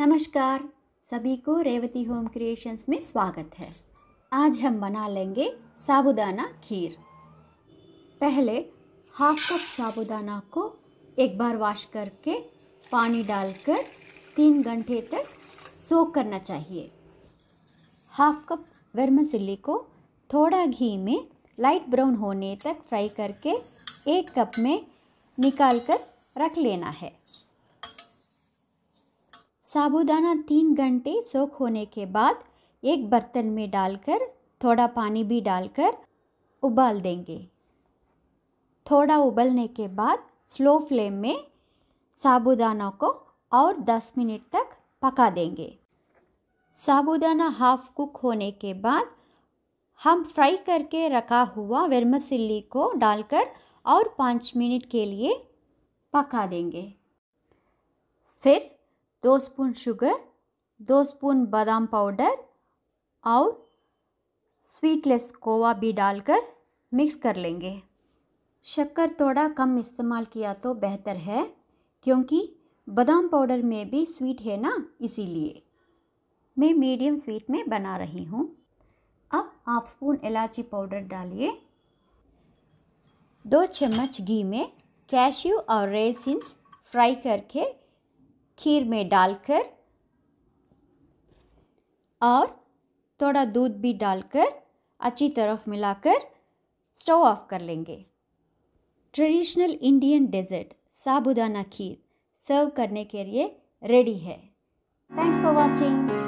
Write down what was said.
नमस्कार सभी को रेवती होम क्रिएशंस में स्वागत है आज हम बना लेंगे साबुदाना खीर पहले हाफ कप साबुदाना को एक बार वॉश करके पानी डालकर तीन घंटे तक सोक करना चाहिए हाफ कप वर्मसिल्ली को थोड़ा घी में लाइट ब्राउन होने तक फ्राई करके एक कप में निकाल कर रख लेना है साबूदाना तीन घंटे सोख होने के बाद एक बर्तन में डालकर थोड़ा पानी भी डालकर उबाल देंगे थोड़ा उबलने के बाद स्लो फ्लेम में साबूदाना को और 10 मिनट तक पका देंगे साबूदाना हाफ कुक होने के बाद हम फ्राई करके रखा हुआ वर्मसिल्ली को डालकर और पाँच मिनट के लिए पका देंगे फिर दो स्पून शुगर दो स्पून बादाम पाउडर और स्वीटलेस कोवा भी डालकर मिक्स कर लेंगे शक्कर थोड़ा कम इस्तेमाल किया तो बेहतर है क्योंकि बादाम पाउडर में भी स्वीट है ना इसीलिए मैं मीडियम स्वीट में बना रही हूँ अब हाफ स्पून इलायची पाउडर डालिए दो चम्मच घी में कैश्यू और रेसिन्स फ्राई करके खीर में डालकर और थोड़ा दूध भी डालकर अच्छी तरफ मिलाकर स्टोव ऑफ कर लेंगे traditional Indian dessert sabudana kheer serve करने के लिए रेडी है थैंक्स फॉर वॉचिंग